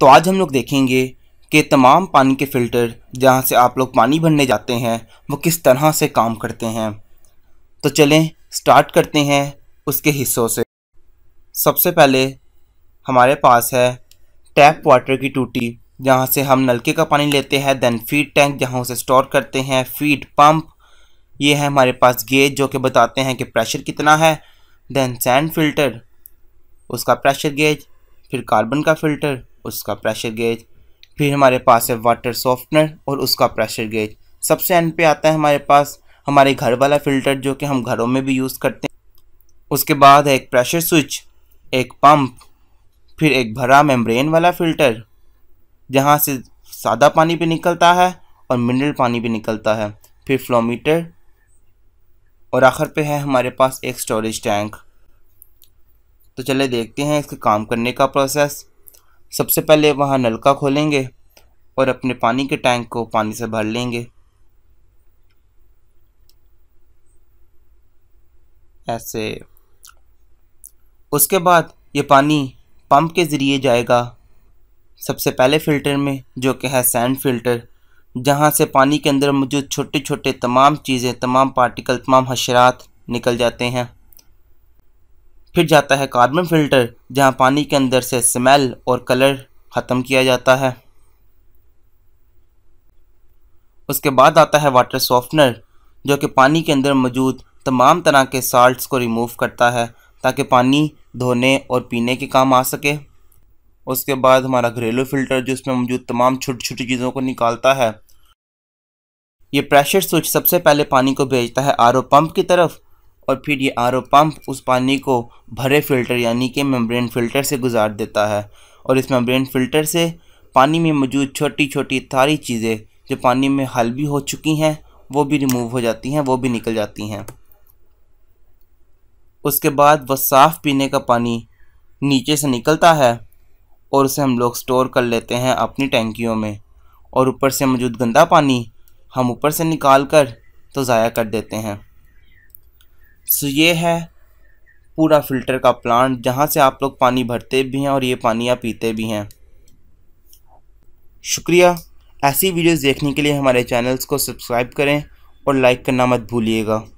तो आज हम लोग देखेंगे कि तमाम पानी के फ़िल्टर जहाँ से आप लोग पानी भरने जाते हैं वो किस तरह से काम करते हैं तो चलें स्टार्ट करते हैं उसके हिस्सों से सबसे पहले हमारे पास है टैप वाटर की टूटी जहाँ से हम नलके का पानी लेते हैं देन फीड टैंक जहाँ उसे स्टोर करते हैं फीड पंप ये है हमारे पास गेज जो कि बताते हैं कि प्रेशर कितना है देन सैंड फिल्टर उसका प्रेशर गेज फिर कार्बन का फ़िल्टर उसका प्रेशर गेज फिर हमारे पास है वाटर सॉफ्टनर और उसका प्रेशर गेज सबसे एंड पे आता है हमारे पास हमारे घर वाला फ़िल्टर जो कि हम घरों में भी यूज़ करते हैं उसके बाद है एक प्रेशर स्विच एक पंप फिर एक भरा मेम्ब्रेन वाला फ़िल्टर जहाँ से सादा पानी भी निकलता है और मिनरल पानी भी निकलता है फिर फ्लोमीटर और आखिर पे है हमारे पास एक स्टोरेज टैंक तो चले देखते हैं इसके काम करने का प्रोसेस सबसे पहले वहाँ नलका खोलेंगे और अपने पानी के टैंक को पानी से भर लेंगे ऐसे उसके बाद ये पानी पंप के ज़रिए जाएगा सबसे पहले फ़िल्टर में जो कि है सैंड फ़िल्टर जहाँ से पानी के अंदर मौजूद छोटे छोटे तमाम चीज़ें तमाम पार्टिकल तमाम हशरात निकल जाते हैं फिर जाता है कार्बन फिल्टर जहाँ पानी के अंदर से स्मेल और कलर ख़त्म किया जाता है उसके बाद आता है वाटर सॉफ्टनर जो कि पानी के अंदर मौजूद तमाम तरह के साल्ट्स को रिमूव करता है ताकि पानी धोने और पीने के काम आ सके उसके बाद हमारा घरेलू फिल्टर जो मौजूद तमाम छोटी छोटी चीज़ों को निकालता है ये प्रेशर स्विच सबसे पहले पानी को भेजता है आर पंप की तरफ और फिर ये आर पंप उस पानी को भरे फिल्टर यानी कि मेम्ब्रेन फ़िल्टर से गुजार देता है और इस मेम्ब्रेन फ़िल्टर से पानी में मौजूद छोटी छोटी सारी चीज़ें जो पानी में हल भी हो चुकी हैं वो भी रिमूव हो जाती हैं वो भी निकल जाती हैं उसके बाद वह साफ़ पीने का पानी नीचे से निकलता है और उसे हम लोग स्टोर कर लेते हैं अपनी टैंकियों में और ऊपर से मौजूद गंदा पानी हम ऊपर से निकाल कर तो ज़ाया कर देते हैं सो ये है पूरा फिल्टर का प्लांट जहाँ से आप लोग पानी भरते भी हैं और ये पानी आप पीते भी हैं शुक्रिया ऐसी वीडियोस देखने के लिए हमारे चैनल्स को सब्सक्राइब करें और लाइक करना मत भूलिएगा